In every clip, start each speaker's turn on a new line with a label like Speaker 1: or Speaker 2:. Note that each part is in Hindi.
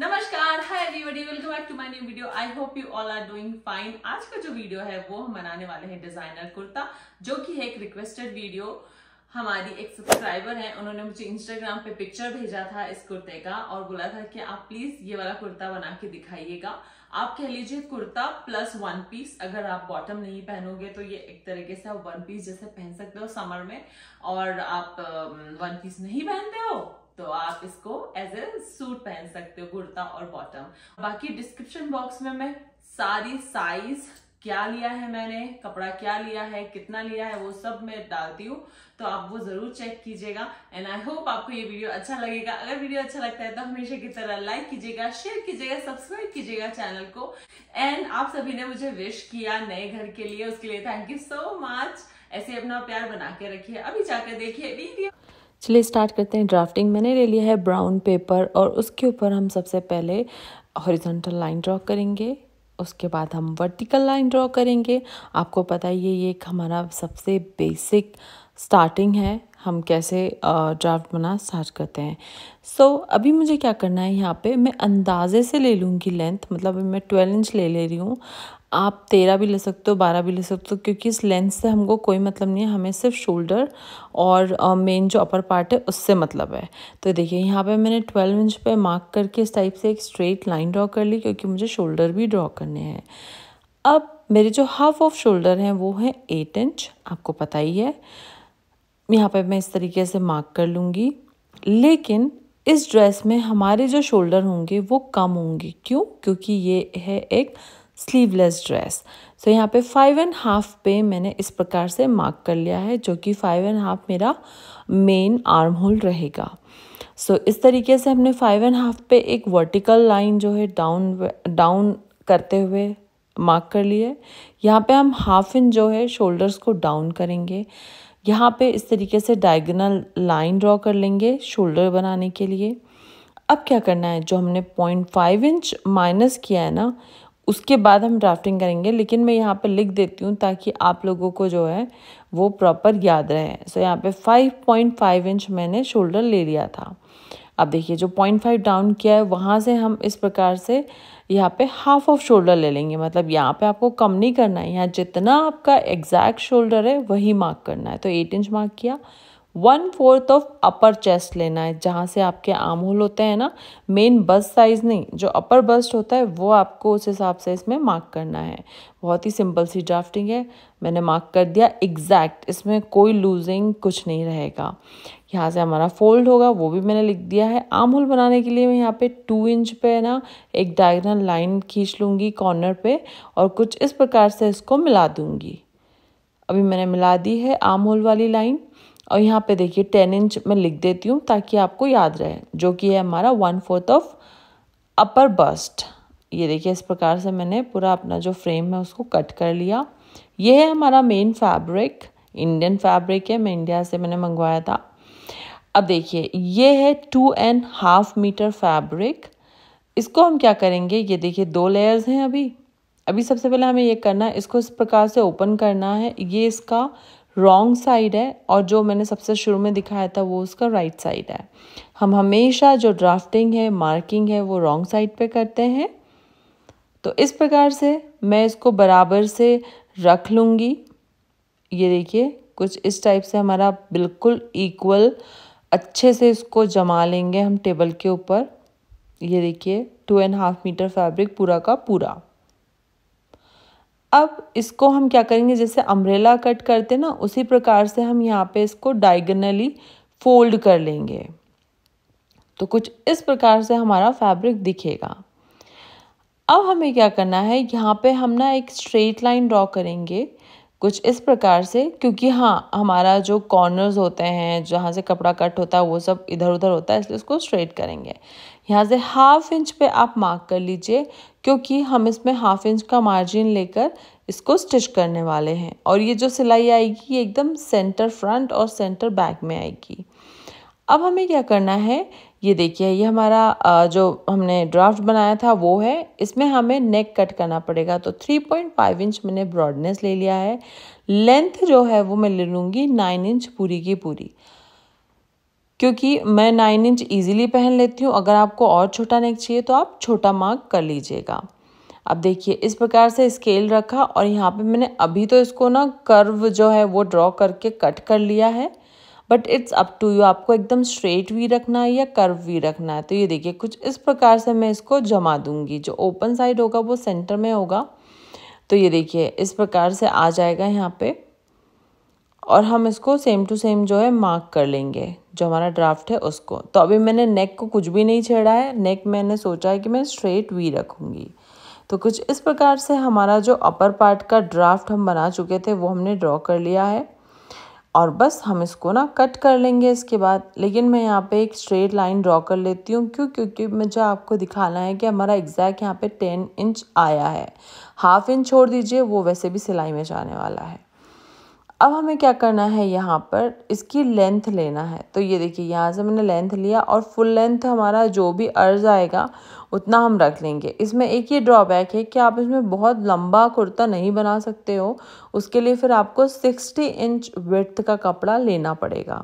Speaker 1: नमस्कार hi everybody welcome back to my new video I hope you all are doing fine आज का जो वीडियो है वो हम बनाने वाले हैं डिजाइनर कुर्ता जो कि है एक रिक्वेस्टेड वीडियो हमारी एक सब्सक्राइबर है उन्होंने मुझे इंस्टाग्राम पे पिक्चर भेजा था इस कुर्ते का और बोला था कि आप प्लीज ये वाला कुर्ता बना के दिखाइएगा आप कह लीजिए कुर्ता प्लस वन पीस अगर आप बॉटम नहीं पहनोगे तो ये एक तरीके से आप वन पीस जैसे पहन सकते हो समर में और आप वन um, पीस नहीं पहनते हो तो आप इसको एज ए सूट पहन सकते हो कुर्ता और बॉटम बाकी डिस्क्रिप्शन बॉक्स में मैं सारी साइज क्या लिया है मैंने कपड़ा क्या लिया है कितना लिया है वो सब मैं डालती हूँ तो आप वो जरूर चेक कीजिएगा एंड आई होप आपको ये वीडियो अच्छा लगेगा अगर वीडियो अच्छा लगता है तो हमेशा की तरह लाइक कीजिएगा शेयर कीजिएगा सब्सक्राइब कीजिएगा चैनल को एंड आप सभी ने मुझे विश किया नए घर के लिए उसके लिए थैंक यू सो मच ऐसे अपना प्यार बना के रखिए अभी जाकर देखिए वीडियो चलिए स्टार्ट करते हैं ड्राफ्टिंग मैंने ले लिया है ब्राउन पेपर और उसके ऊपर हम सबसे पहले हॉरिजॉन्टल लाइन ड्रॉ करेंगे उसके बाद हम वर्टिकल लाइन ड्रॉ करेंगे आपको पता ही है ये एक हमारा सबसे बेसिक स्टार्टिंग है हम कैसे ड्राफ्ट बना स्टार्ट करते हैं सो so, अभी मुझे क्या करना है यहाँ पे मैं अंदाज़े से ले लूँगी लेंथ मतलब मैं ट्वेल्व इंच ले ले रही हूँ आप तेरह भी ले सकते हो बारह भी ले सकते हो क्योंकि इस लेंथ से हमको कोई मतलब नहीं है हमें सिर्फ शोल्डर और मेन जो अपर पार्ट है उससे मतलब है तो देखिए यहाँ पे मैंने ट्वेल्व इंच पे मार्क करके इस टाइप से एक स्ट्रेट लाइन ड्रॉ कर ली क्योंकि मुझे शोल्डर भी ड्रॉ करने हैं अब मेरे जो हाफ ऑफ शोल्डर हैं वो है एट इंच आपको पता ही है यहाँ पर मैं इस तरीके से मार्क कर लूँगी लेकिन इस ड्रेस में हमारे जो शोल्डर होंगे वो कम होंगे क्यों क्योंकि ये है एक स्लीवलेस ड्रेस सो यहाँ पे फाइव एंड हाफ पे मैंने इस प्रकार से मार्क कर लिया है जो कि फाइव एंड हाफ मेरा मेन आर्म होल रहेगा सो so, इस तरीके से हमने फाइव एंड हाफ पे एक वर्टिकल लाइन जो है डाउन डाउन करते हुए मार्क कर लिए यहाँ पे हम हाफ इंच जो है शोल्डर्स को डाउन करेंगे यहाँ पे इस तरीके से डायगनल लाइन ड्रॉ कर लेंगे शोल्डर बनाने के लिए अब क्या करना है जो हमने पॉइंट फाइव इंच माइनस किया है ना उसके बाद हम ड्राफ्टिंग करेंगे लेकिन मैं यहाँ पे लिख देती हूँ ताकि आप लोगों को जो है वो प्रॉपर याद रहे सो so, यहाँ पे 5.5 इंच मैंने शोल्डर ले लिया था अब देखिए जो पॉइंट फाइव डाउन किया है वहाँ से हम इस प्रकार से यहाँ पे हाफ ऑफ शोल्डर ले लेंगे मतलब यहाँ पे आपको कम नहीं करना है यहाँ जितना आपका एग्जैक्ट शोल्डर है वही मार्क करना है तो एट इंच मार्क किया one fourth of upper chest लेना है जहाँ से आपके आम होल होते हैं ना मेन बस्ट साइज़ नहीं जो अपर बस्ट होता है वो आपको उस हिसाब से इसमें मार्क करना है बहुत ही सिंपल सी ड्राफ्टिंग है मैंने मार्क कर दिया एग्जैक्ट इसमें कोई लूजिंग कुछ नहीं रहेगा यहाँ से हमारा फोल्ड होगा वो भी मैंने लिख दिया है आम होल बनाने के लिए मैं यहाँ पे टू इंच पे ना एक डायगनल लाइन खींच लूँगी कॉर्नर पे और कुछ इस प्रकार से इसको मिला दूँगी अभी मैंने मिला दी है आम होल वाली लाइन और यहाँ पे देखिए टेन इंच मैं लिख देती हूँ ताकि आपको याद रहे जो कि है हमारा one fourth of upper bust ये देखिए इस प्रकार से मैंने पूरा अपना जो फ्रेम है उसको कट कर लिया ये है हमारा मेन फैब्रिक इंडियन फैब्रिक है मैं इंडिया से मैंने मंगवाया था अब देखिए ये है two and half metre fabric इसको हम क्या करेंगे ये देखिए दो लेयर्स हैं अभी अभी सबसे पहले हमें ये करना है इसको इस प्रकार से ओपन करना है ये इसका रॉन्ग साइड है और जो मैंने सबसे शुरू में दिखाया था वो उसका राइट right साइड है हम हमेशा जो ड्राफ्टिंग है मार्किंग है वो रॉन्ग साइड पे करते हैं तो इस प्रकार से मैं इसको बराबर से रख लूँगी ये देखिए कुछ इस टाइप से हमारा बिल्कुल इक्वल अच्छे से इसको जमा लेंगे हम टेबल के ऊपर ये देखिए two and half metre fabric पूरा का पूरा अब इसको हम क्या करेंगे जैसे अम्ब्रेला कट करते ना उसी प्रकार से हम यहाँ पे इसको डाइगनली फोल्ड कर लेंगे तो कुछ इस प्रकार से हमारा फैब्रिक दिखेगा अब हमें क्या करना है यहाँ पे हम ना एक स्ट्रेट लाइन ड्रॉ करेंगे कुछ इस प्रकार से क्योंकि हाँ हमारा जो कॉर्नर्स होते हैं जहाँ से कपड़ा कट होता है वो सब इधर उधर होता है इसलिए उसको स्ट्रेट करेंगे यहाँ से हाफ इंच पे आप मार्क कर लीजिए क्योंकि हम इसमें हाफ इंच का मार्जिन लेकर इसको स्टिच करने वाले हैं और ये जो सिलाई आएगी ये एकदम सेंटर फ्रंट और सेंटर बैक में आएगी अब हमें क्या करना है ये देखिए ये हमारा जो हमने ड्राफ्ट बनाया था वो है इसमें हमें नेक कट करना पड़ेगा तो 3.5 इंच मैंने ब्रॉडनेस ले लिया है लेंथ जो है वो मैं ले लूँगी नाइन इंच पूरी की पूरी क्योंकि मैं नाइन इंच इजीली पहन लेती हूँ अगर आपको और छोटा नेक चाहिए तो आप छोटा मार्क कर लीजिएगा अब देखिए इस प्रकार से स्केल रखा और यहाँ पे मैंने अभी तो इसको ना कर्व जो है वो ड्रॉ करके कट कर लिया है but it's up to you आपको एकदम स्ट्रेट भी रखना है या कर्व भी रखना है तो ये देखिए कुछ इस प्रकार से मैं इसको जमा दूंगी जो ओपन साइड होगा वो सेंटर में होगा तो ये देखिए इस प्रकार से आ जाएगा यहाँ पे और हम इसको सेम टू सेम जो है मार्क कर लेंगे जो हमारा ड्राफ्ट है उसको तो अभी मैंने नेक को कुछ भी नहीं छेड़ा है नेक मैंने सोचा है कि मैं स्ट्रेट वी रखूँगी तो कुछ इस प्रकार से हमारा जो अपर पार्ट का ड्राफ्ट हम बना चुके थे वो हमने ड्रॉ कर लिया है और बस हम इसको ना कट कर लेंगे इसके बाद लेकिन मैं यहाँ पे एक स्ट्रेट लाइन ड्रॉ कर लेती हूँ क्यों क्योंकि मुझे आपको दिखाना है कि हमारा एग्जैक्ट यहाँ पे टेन इंच आया है हाफ इंच छोड़ दीजिए वो वैसे भी सिलाई में जाने वाला है अब हमें क्या करना है यहाँ पर इसकी लेंथ लेना है तो ये देखिए यहाँ से मैंने लेंथ लिया और फुल लेंथ हमारा जो भी अर्ज आएगा उतना हम रख लेंगे इसमें एक ये ड्रॉबैक है कि आप इसमें बहुत लंबा कुर्ता नहीं बना सकते हो उसके लिए फिर आपको सिक्सटी इंच वर्थ का कपड़ा लेना पड़ेगा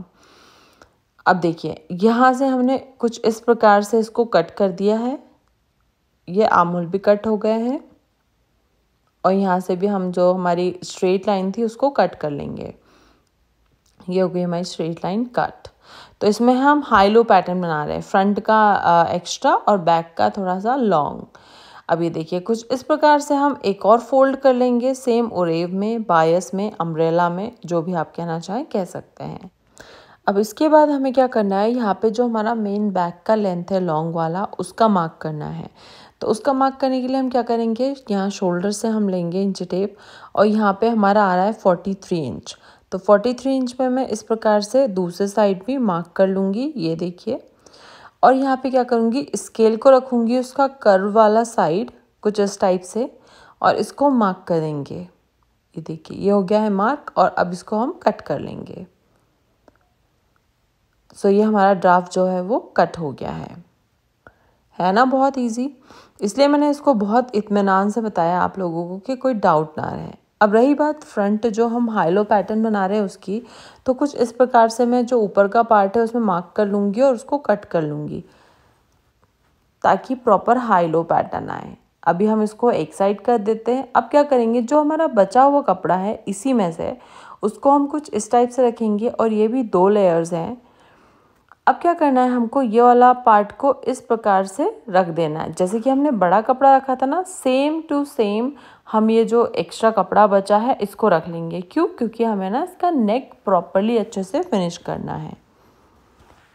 Speaker 1: अब देखिए यहाँ से हमने कुछ इस प्रकार से इसको कट कर दिया है ये आमूल भी कट हो गए हैं और यहाँ से भी हम जो हमारी स्ट्रेट लाइन थी उसको कट कर लेंगे ये हो गई हमारी स्ट्रेट लाइन कट तो इसमें हम हाई लो पैटर्न बना रहे हैं फ्रंट का एक्स्ट्रा uh, और बैक का थोड़ा सा लॉन्ग अब ये देखिए कुछ इस प्रकार से हम एक और फोल्ड कर लेंगे सेम ओरेव में बायस में अम्ब्रेला में जो भी आप कहना चाहें कह सकते हैं अब इसके बाद हमें क्या करना है यहाँ पे जो हमारा मेन बैक का लेंथ है लॉन्ग वाला उसका मार्क करना है तो उसका मार्क करने के लिए हम क्या करेंगे यहाँ शोल्डर से हम लेंगे इंच टेप और यहाँ पे हमारा आ रहा है फोर्टी थ्री इंच तो फोर्टी थ्री इंच में मैं इस प्रकार से दूसरे साइड भी मार्क कर लूँगी ये देखिए और यहाँ पे क्या करूँगी स्केल को रखूँगी उसका कर्व वाला साइड कुछ इस टाइप से और इसको मार्क करेंगे ये देखिए ये हो गया है मार्क और अब इसको हम कट कर लेंगे सो so, ये हमारा ड्राफ्ट जो है वो कट हो गया है है ना बहुत इजी इसलिए मैंने इसको बहुत इतमान से बताया आप लोगों को कि कोई डाउट ना रहे अब रही बात फ्रंट जो हम हाइलो पैटर्न बना रहे हैं उसकी तो कुछ इस प्रकार से मैं जो ऊपर का पार्ट है उसमें मार्क कर लूँगी और उसको कट कर लूँगी ताकि प्रॉपर हाइलो पैटर्न आए अभी हम इसको एक साइड कर देते हैं अब क्या करेंगे जो हमारा बचा हुआ कपड़ा है इसी में से उसको हम कुछ इस टाइप से रखेंगे और ये भी दो लेयर्स हैं अब क्या करना है हमको ये वाला पार्ट को इस प्रकार से रख देना है जैसे कि हमने बड़ा कपड़ा रखा था ना सेम टू सेम हम ये जो एक्स्ट्रा कपड़ा बचा है इसको रख लेंगे क्यों क्योंकि हमें ना इसका नेक प्रॉपरली अच्छे से फिनिश करना है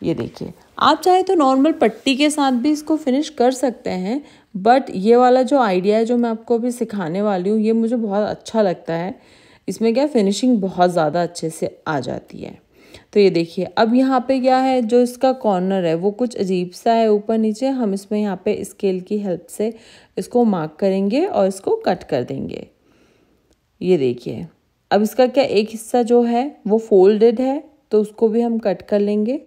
Speaker 1: ये देखिए आप चाहे तो नॉर्मल पट्टी के साथ भी इसको फिनिश कर सकते हैं बट ये वाला जो आइडिया है जो मैं आपको अभी सिखाने वाली हूँ ये मुझे बहुत अच्छा लगता है इसमें क्या फिनिशिंग बहुत ज़्यादा अच्छे से आ जाती है तो ये देखिए अब यहाँ पे क्या है जो इसका कॉर्नर है वो कुछ अजीब सा है ऊपर नीचे हम इसमें यहाँ पे स्केल की हेल्प से इसको मार्क करेंगे और इसको कट कर देंगे ये देखिए अब इसका क्या एक हिस्सा जो है वो फोल्डेड है तो उसको भी हम कट कर लेंगे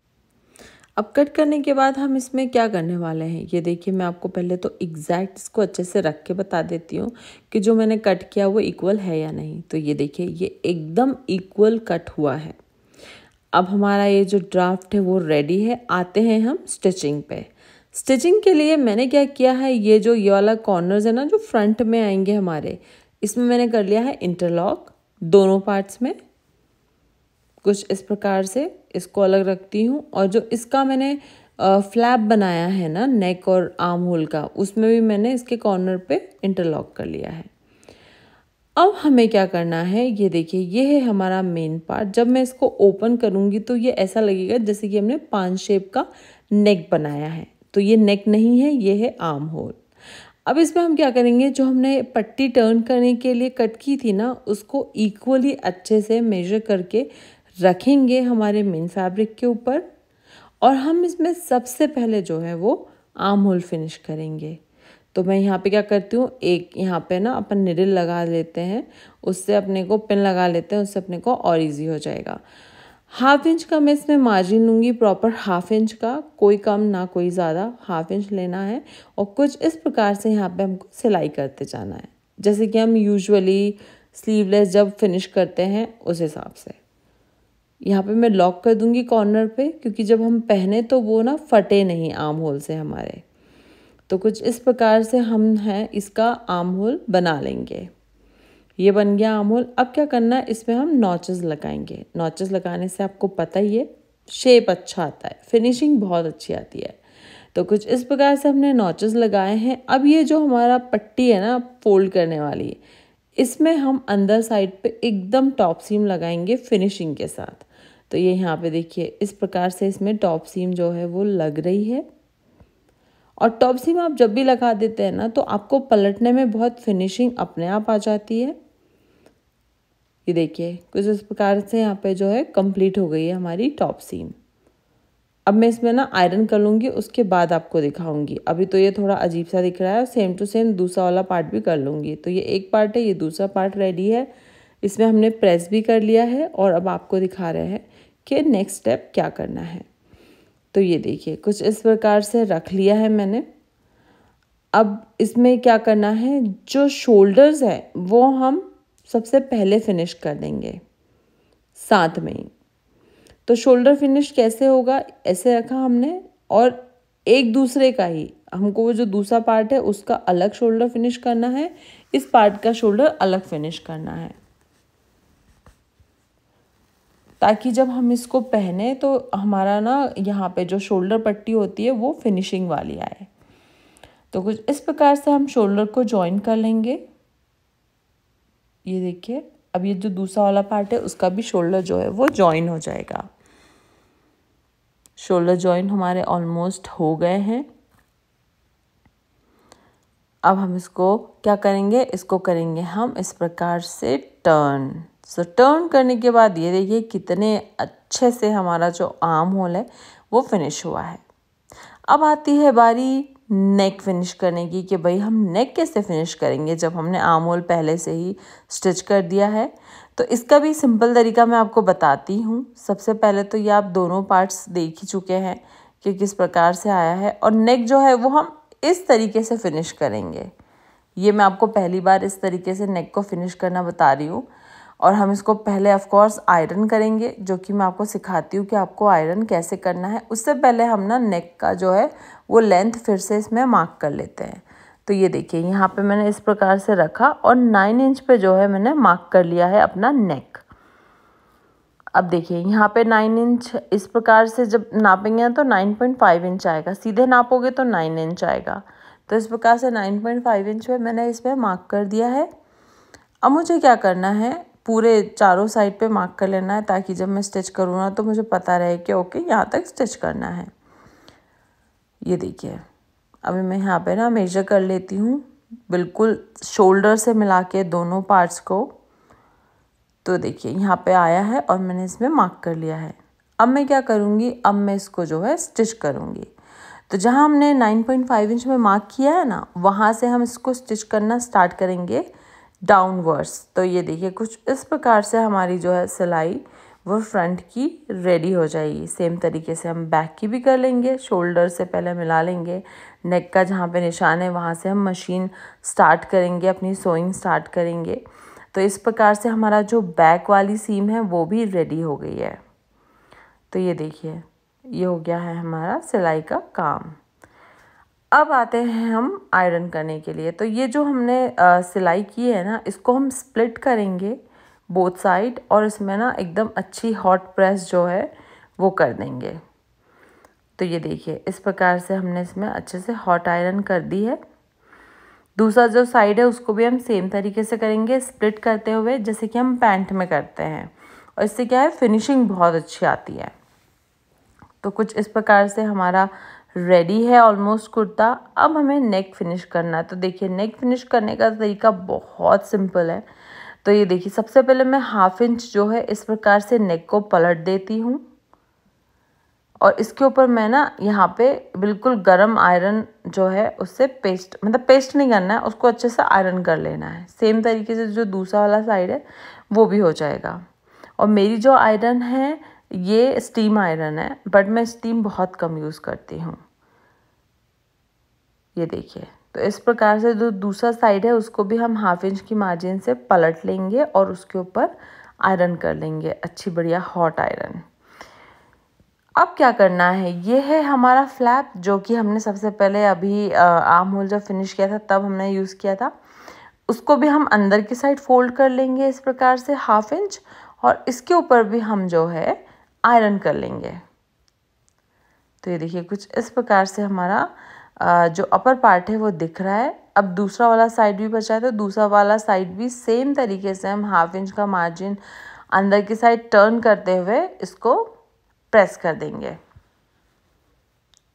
Speaker 1: अब कट करने के बाद हम इसमें क्या करने वाले हैं ये देखिए मैं आपको पहले तो एग्जैक्ट इसको अच्छे से रख के बता देती हूँ कि जो मैंने कट किया वो इक्वल है या नहीं तो ये देखिए ये एकदम इक्वल कट हुआ है अब हमारा ये जो ड्राफ्ट है वो रेडी है आते हैं हम स्टिचिंग पे स्टिचिंग के लिए मैंने क्या किया है ये जो ये वाला कॉर्नर्स है ना जो फ्रंट में आएंगे हमारे इसमें मैंने कर लिया है इंटरलॉक दोनों पार्ट्स में कुछ इस प्रकार से इसको अलग रखती हूँ और जो इसका मैंने फ्लैप बनाया है ना नेक और आर्म होल का उसमें भी मैंने इसके कॉर्नर पे इंटरलॉक कर लिया है अब हमें क्या करना है ये देखिए ये है हमारा मेन पार्ट जब मैं इसको ओपन करूँगी तो ये ऐसा लगेगा जैसे कि हमने पान शेप का नेक बनाया है तो ये नेक नहीं है ये है आर्म होल अब इसमें हम क्या करेंगे जो हमने पट्टी टर्न करने के लिए कट की थी ना उसको इक्वली अच्छे से मेजर करके रखेंगे हमारे मेन फैब्रिक के ऊपर और हम इसमें सबसे पहले जो है वो आर्म होल फिनिश करेंगे तो मैं यहाँ पे क्या करती हूँ एक यहाँ पे ना अपन निरिल लगा लेते हैं उससे अपने को पिन लगा लेते हैं उससे अपने को और इजी हो जाएगा हाफ इंच का मैं इसमें मार्जिन लूँगी प्रॉपर हाफ इंच का कोई कम ना कोई ज़्यादा हाफ इंच लेना है और कुछ इस प्रकार से यहाँ पे हमको सिलाई करते जाना है जैसे कि हम यूजली स्लीवलेस जब फिनिश करते हैं उस हिसाब से यहाँ पे मैं लॉक कर दूँगी कॉर्नर पे क्योंकि जब हम पहने तो वो ना फटे नहीं आम होल से हमारे तो कुछ इस प्रकार से हम हैं इसका आम होल बना लेंगे ये बन गया आम होल अब क्या करना है इसमें हम नॉचेस लगाएंगे नॉचेस लगाने से आपको पता ही है शेप अच्छा आता है फिनिशिंग बहुत अच्छी आती है तो कुछ इस प्रकार से हमने नॉचेस लगाए हैं अब ये जो हमारा पट्टी है ना फोल्ड करने वाली इसमें हम अंदर साइड पे एकदम टॉप सीम लगाएंगे फिनिशिंग के साथ तो ये यहाँ पे देखिए इस प्रकार से इसमें टॉप सीम जो है वो लग रही है और टॉपसी में आप जब भी लगा देते हैं ना तो आपको पलटने में बहुत फिनिशिंग अपने आप आ जाती है ये देखिए कुछ इस प्रकार से यहाँ पे जो है कंप्लीट हो गई है हमारी टॉप सीम अब मैं इसमें ना आयरन कर लूँगी उसके बाद आपको दिखाऊंगी अभी तो ये थोड़ा अजीब सा दिख रहा है सेम टू सेम दूसरा वाला पार्ट भी कर लूँगी तो ये एक पार्ट है ये दूसरा पार्ट रेडी है इसमें हमने प्रेस भी कर लिया है और अब आपको दिखा रहे हैं कि नेक्स्ट स्टेप क्या करना है तो ये देखिए कुछ इस प्रकार से रख लिया है मैंने अब इसमें क्या करना है जो शोल्डर्स है वो हम सबसे पहले फिनिश कर देंगे साथ में ही तो शोल्डर फिनिश कैसे होगा ऐसे रखा हमने और एक दूसरे का ही हमको वो जो दूसरा पार्ट है उसका अलग शोल्डर फिनिश करना है इस पार्ट का शोल्डर अलग फिनिश करना है ताकि जब हम इसको पहने तो हमारा ना यहाँ पे जो शोल्डर पट्टी होती है वो फिनिशिंग वाली आए तो कुछ इस प्रकार से हम शोल्डर को जॉइन कर लेंगे ये देखिए अब ये जो दूसरा वाला पार्ट है उसका भी शोल्डर जो है वो जॉइन हो जाएगा शोल्डर जॉइन हमारे ऑलमोस्ट हो गए हैं अब हम इसको क्या करेंगे इसको करेंगे हम इस प्रकार से टर्न सो टर्न करने के बाद ये देखिए कितने अच्छे से हमारा जो आर्म होल है वो फिनिश हुआ है अब आती है बारी नेक फिनिश करने की कि भाई हम नेक कैसे फिनिश करेंगे जब हमने आर्म होल पहले से ही स्टिच कर दिया है तो इसका भी सिंपल तरीका मैं आपको बताती हूँ सबसे पहले तो ये आप दोनों पार्ट्स देख ही चुके हैं कि किस प्रकार से आया है और नेक जो है वो हम इस तरीके से फिनिश करेंगे ये मैं आपको पहली बार इस तरीके से नेक को फिनिश करना बता रही हूँ और हम इसको पहले ऑफ कोर्स आयरन करेंगे जो कि मैं आपको सिखाती हूँ कि आपको आयरन कैसे करना है उससे पहले हम ना नेक का जो है वो लेंथ फिर से इसमें मार्क कर लेते हैं तो ये देखिए यहाँ पे मैंने इस प्रकार से रखा और नाइन इंच पे जो है मैंने मार्क कर लिया है अपना नेक अब देखिए यहाँ पे नाइन इंच इस प्रकार से जब नापेंगे तो नाइन पॉइंट फाइव इंच आएगा सीधे नापोगे तो नाइन इंच आएगा तो इस प्रकार से नाइन पॉइंट फाइव इंच पे मैंने इस पर मार्क कर दिया है अब मुझे क्या करना है पूरे चारों साइड पे मार्क कर लेना है ताकि जब मैं स्टिच करूँ ना तो मुझे पता रहे कि ओके यहाँ तक स्टिच करना है ये देखिए अभी मैं यहाँ पे ना मेजर कर लेती हूँ बिल्कुल शोल्डर से मिला के दोनों पार्ट्स को तो देखिए यहाँ पे आया है और मैंने इसमें मार्क कर लिया है अब मैं क्या करूँगी अब मैं इसको जो है स्टिच करूँगी तो जहाँ हमने 9.5 इंच में मार्क किया है ना वहाँ से हम इसको स्टिच करना स्टार्ट करेंगे डाउनवर्स तो ये देखिए कुछ इस प्रकार से हमारी जो है सिलाई वो फ्रंट की रेडी हो जाएगी सेम तरीके से हम बैक की भी कर लेंगे शोल्डर से पहले मिला लेंगे नेक का जहाँ पे निशान है वहाँ से हम मशीन स्टार्ट करेंगे अपनी सोइंग स्टार्ट करेंगे तो इस प्रकार से हमारा जो बैक वाली सीम है वो भी रेडी हो गई है तो ये देखिए ये हो गया है हमारा सिलाई का काम अब आते हैं हम आयरन करने के लिए तो ये जो हमने सिलाई की है ना इसको हम स्प्लिट करेंगे बोथ साइड और इसमें ना एकदम अच्छी हॉट प्रेस जो है वो कर देंगे तो ये देखिए इस प्रकार से हमने इसमें अच्छे से हॉट आयरन कर दी है दूसरा जो साइड है उसको भी हम सेम तरीके से करेंगे स्प्लिट करते हुए जैसे कि हम पैंट में करते हैं और इससे क्या है फिनिशिंग बहुत अच्छी आती है तो कुछ इस प्रकार से हमारा रेडी है ऑलमोस्ट कुर्ता अब हमें नेक फिनिश करना है तो देखिए नेक फिनिश करने का तरीका बहुत सिंपल है तो ये देखिए सबसे पहले मैं हाफ इंच जो है इस प्रकार से नेक को पलट देती हूँ और इसके ऊपर मैं ना यहाँ पे बिल्कुल गरम आयरन जो है उससे पेस्ट मतलब पेस्ट नहीं करना है उसको अच्छे से आयरन कर लेना है सेम तरीके से जो दूसरा वाला साइड है वो भी हो जाएगा और मेरी जो आयरन है ये स्टीम आयरन है बट मैं स्टीम बहुत कम यूज़ करती हूँ ये देखिए तो इस प्रकार से जो दूसरा साइड है उसको भी हम हाफ इंच की मार्जिन से पलट लेंगे और उसके ऊपर आयरन कर लेंगे अच्छी बढ़िया हॉट आयरन अब क्या करना है ये है हमारा फ्लैप जो कि हमने सबसे पहले अभी आम होल जब फिनिश किया था तब हमने यूज़ किया था उसको भी हम अंदर की साइड फोल्ड कर लेंगे इस प्रकार से हाफ इंच और इसके ऊपर भी हम जो है आयरन कर लेंगे तो ये देखिए कुछ इस प्रकार से हमारा जो अपर पार्ट है वो दिख रहा है अब दूसरा वाला साइड भी बचा है तो दूसरा वाला साइड भी सेम तरीके से हम हाफ इंच का मार्जिन अंदर की साइड टर्न करते हुए इसको प्रेस कर देंगे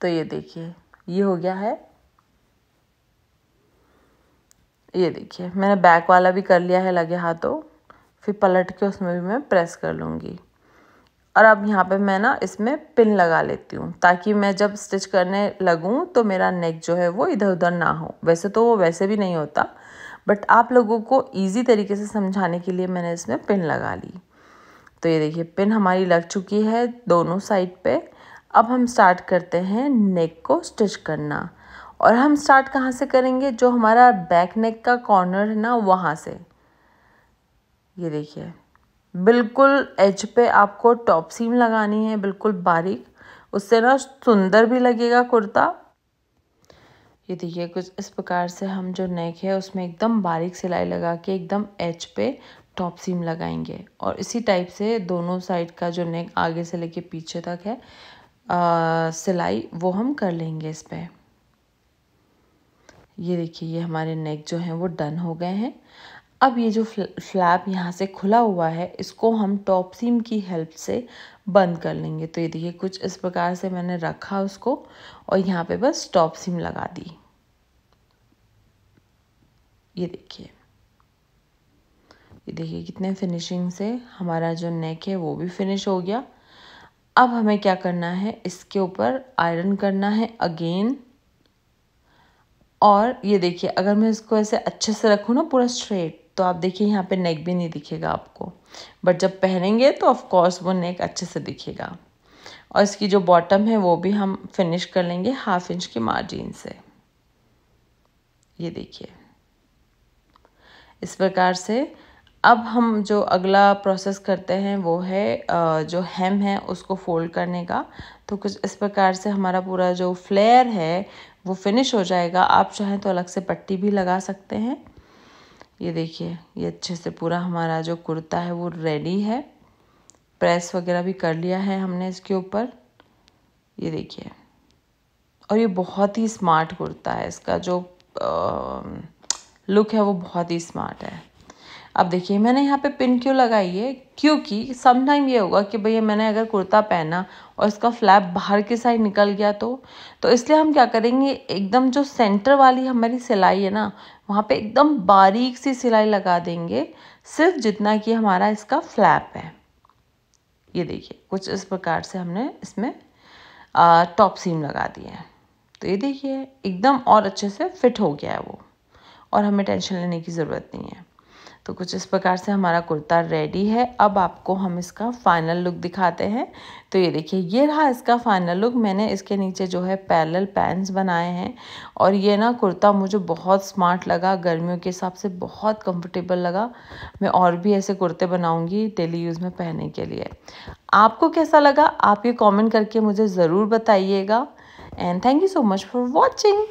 Speaker 1: तो ये देखिए ये हो गया है ये देखिए मैंने बैक वाला भी कर लिया है लगे हाथों फिर पलट के उसमें भी मैं प्रेस कर लूँगी और अब यहाँ पे मैं ना इसमें पिन लगा लेती हूँ ताकि मैं जब स्टिच करने लगूँ तो मेरा नेक जो है वो इधर उधर ना हो वैसे तो वो वैसे भी नहीं होता बट आप लोगों को ईजी तरीके से समझाने के लिए मैंने इसमें पिन लगा ली तो ये देखिए पिन हमारी लग चुकी है दोनों साइड पे अब हम स्टार्ट करते हैं नेक को स्टिच करना और हम स्टार्ट कहाँ से करेंगे जो हमारा बैक नेक का कॉर्नर है ना वहाँ से ये देखिए बिल्कुल एज पे आपको टॉप सीम लगानी है बिल्कुल बारीक उससे ना सुंदर भी लगेगा कुर्ता ये देखिए कुछ इस प्रकार से हम जो नेक है उसमें एकदम बारीक सिलाई लगा के एकदम एच पे टॉप सीम लगाएंगे और इसी टाइप से दोनों साइड का जो नेक आगे से लेके पीछे तक है आ, सिलाई वो हम कर लेंगे इस पर ये देखिए ये हमारे नेक जो हैं वो डन हो गए हैं अब ये जो फ्लैप यहाँ से खुला हुआ है इसको हम टॉप सीम की हेल्प से बंद कर लेंगे तो ये देखिए कुछ इस प्रकार से मैंने रखा उसको और यहाँ पे बस टॉप सीम लगा दी ये देखिए ये देखिए कितने फिनिशिंग से हमारा जो नेक है वो भी फिनिश हो गया अब हमें क्या करना है इसके ऊपर आयरन करना है अगेन और ये देखिए अगर मैं इसको ऐसे अच्छे से रखूँ ना पूरा स्ट्रेट तो आप देखिए यहाँ पे नेक भी नहीं दिखेगा आपको बट जब पहनेंगे तो ऑफ़ वो नेक अच्छे से दिखेगा और इसकी जो बॉटम है वो भी हम फिनिश कर लेंगे हाफ इंच की मार्जिन से ये देखिए इस प्रकार से अब हम जो अगला प्रोसेस करते हैं वो है जो हेम है उसको फोल्ड करने का तो कुछ इस प्रकार से हमारा पूरा जो फ्लेयर है वो फिनिश हो जाएगा आप चाहें तो अलग से पट्टी भी लगा सकते हैं ये देखिए ये अच्छे से पूरा हमारा जो कुर्ता है वो रेडी है प्रेस वगैरह भी कर लिया है हमने इसके ऊपर ये देखिए और ये बहुत ही स्मार्ट कुर्ता है इसका जो आ, लुक है वो बहुत ही स्मार्ट है अब देखिए मैंने यहाँ पे पिन क्यों लगाई है क्योंकि समटाइम ये होगा कि भैया मैंने अगर कुर्ता पहना और इसका फ्लैप बाहर की साइड निकल गया तो तो इसलिए हम क्या करेंगे एकदम जो सेंटर वाली हमारी सिलाई है ना वहाँ पे एकदम बारीक सी सिलाई लगा देंगे सिर्फ जितना कि हमारा इसका फ्लैप है ये देखिए कुछ इस प्रकार से हमने इसमें टॉप सीम लगा दी है तो ये देखिए एकदम और अच्छे से फिट हो गया है वो और हमें टेंशन लेने की ज़रूरत नहीं है तो कुछ इस प्रकार से हमारा कुर्ता रेडी है अब आपको हम इसका फाइनल लुक दिखाते हैं तो ये देखिए ये रहा इसका फाइनल लुक मैंने इसके नीचे जो है पैरल पैंट्स बनाए हैं और ये ना कुर्ता मुझे बहुत स्मार्ट लगा गर्मियों के हिसाब से बहुत कंफर्टेबल लगा मैं और भी ऐसे कुर्ते बनाऊँगी डेली यूज़ में पहनने के लिए आपको कैसा लगा आप ये कॉमेंट करके मुझे ज़रूर बताइएगा and thank you so much for watching